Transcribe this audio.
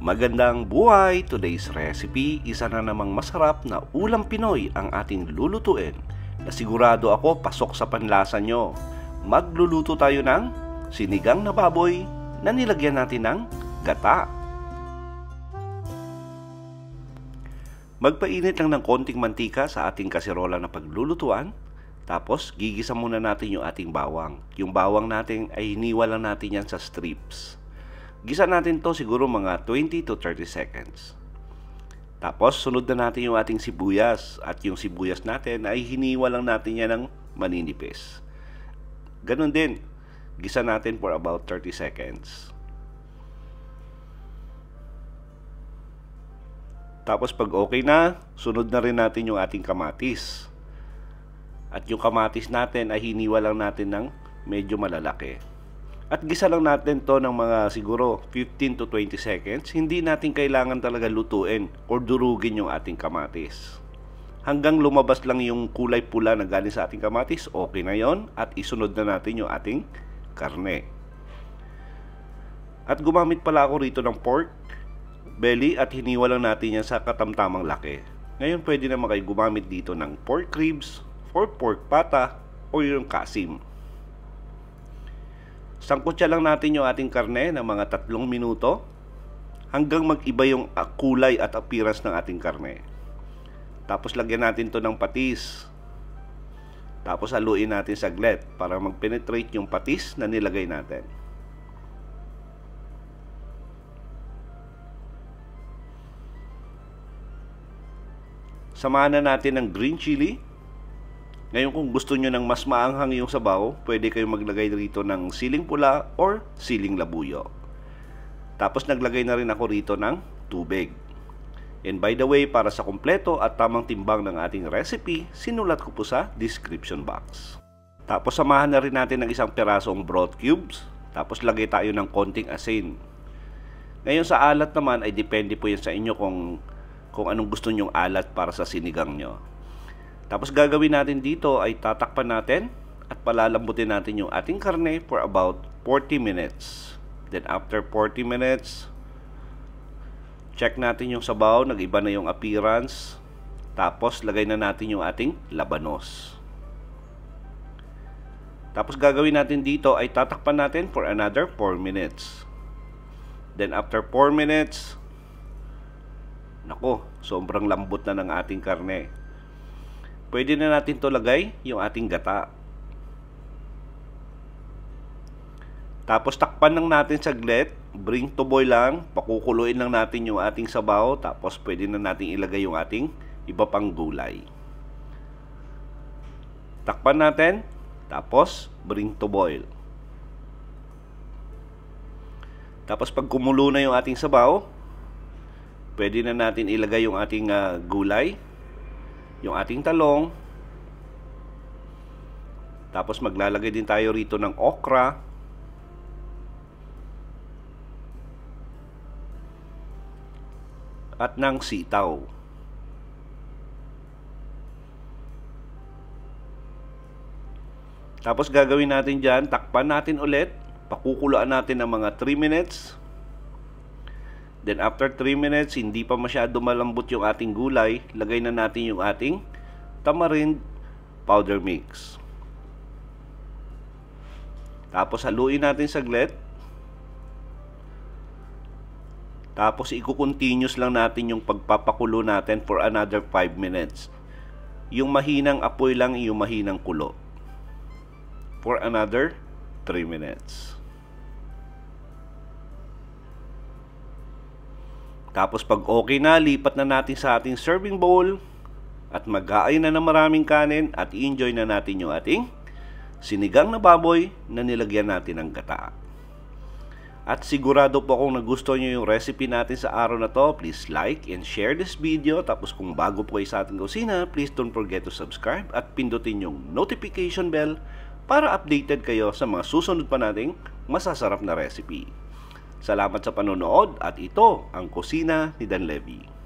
Magandang buhay! Today's recipe, isa na namang masarap na ulam Pinoy ang ating lulutuin na sigurado ako pasok sa panlasa nyo. Magluluto tayo ng sinigang na baboy na nilagyan natin ng gata. Magpainit lang ng konting mantika sa ating kasirola na paglulutuan. Tapos, gigisa muna natin yung ating bawang. Yung bawang natin ay hiniwa lang natin yan sa strips. Gisa natin to siguro mga 20 to 30 seconds. Tapos sunod na natin yung ating sibuyas at yung sibuyas natin ay hiniwa lang natin yan ng maninipis. Ganon din, gisa natin for about 30 seconds. Tapos pag okay na, sunod na rin natin yung ating kamatis. At yung kamatis natin ay hiniwa lang natin ng medyo malalaki. At gisa lang natin to ng mga siguro 15 to 20 seconds. Hindi natin kailangan talaga lutuin or durugin yung ating kamatis. Hanggang lumabas lang yung kulay pula na galing sa ating kamatis, okay na yon at isunod na natin yung ating karne. At gumamit pala ako rito ng pork belly at hiniwa lang natin yan sa katamtamang laki. Ngayon pwede naman kayo gumamit dito ng pork ribs, or pork pata, o yung kasim. Sangkutsa lang natin yung ating karne ng mga tatlong minuto hanggang mag-iba yung ah, kulay at appearance ng ating karne. Tapos lagyan natin to ng patis. Tapos haluin natin saglit para mag-penetrate yung patis na nilagay natin. Samahan na natin ng green chili ngayon kung gusto nyo ng mas maanghang yung sabaw, pwede kayong maglagay rito ng siling pula or siling labuyo. Tapos naglagay na rin ako rito ng tubig. And by the way, para sa kompleto at tamang timbang ng ating recipe, sinulat ko po sa description box. Tapos samahan na rin natin ng isang pirasong broth cubes. Tapos lagay tayo ng konting asin. Ngayon sa alat naman ay depende po yan sa inyo kung, kung anong gusto nyong alat para sa sinigang nyo. Tapos gagawin natin dito ay tatakpan natin at palalambutin natin yung ating karne for about 40 minutes. Then after 40 minutes, check natin yung sabaw, nagiba na yung appearance. Tapos lagay na natin yung ating labanos. Tapos gagawin natin dito ay tatakpan natin for another 4 minutes. Then after 4 minutes, nako, sobrang lambot na ng ating karne pwede na natin to lagay yung ating gata. Tapos takpan lang natin saglit, bring to boil lang, pakukuluin lang natin yung ating sabaw, tapos pwede na natin ilagay yung ating iba pang gulay. Takpan natin, tapos bring to boil. Tapos pag kumulo na yung ating sabaw, pwede na natin ilagay yung ating uh, gulay yung ating talong. Tapos maglalagay din tayo rito ng okra. At ng sitaw. Tapos gagawin natin dyan, takpan natin ulit. Pakukulaan natin ng mga 3 minutes. Then after 3 minutes, hindi pa masyado malambot yung ating gulay, lagay na natin yung ating tamarind powder mix. Tapos haluin natin saglit. Tapos i-continuous lang natin yung pagpapakulo natin for another 5 minutes. Yung mahinang apoy lang yung mahinang kulo. For another 3 minutes. Tapos pag okay na, lipat na natin sa ating serving bowl at mag na ng maraming kanin at enjoy na natin yung ating sinigang na baboy na nilagyan natin ng gata. At sigurado po kung nagustuhan nyo yung recipe natin sa araw na to, please like and share this video. Tapos kung bago po kayo sa ating kusina, please don't forget to subscribe at pindutin yung notification bell para updated kayo sa mga susunod pa nating masasarap na recipe. Salamat sa panonood at ito ang Kusina ni Dan Levy.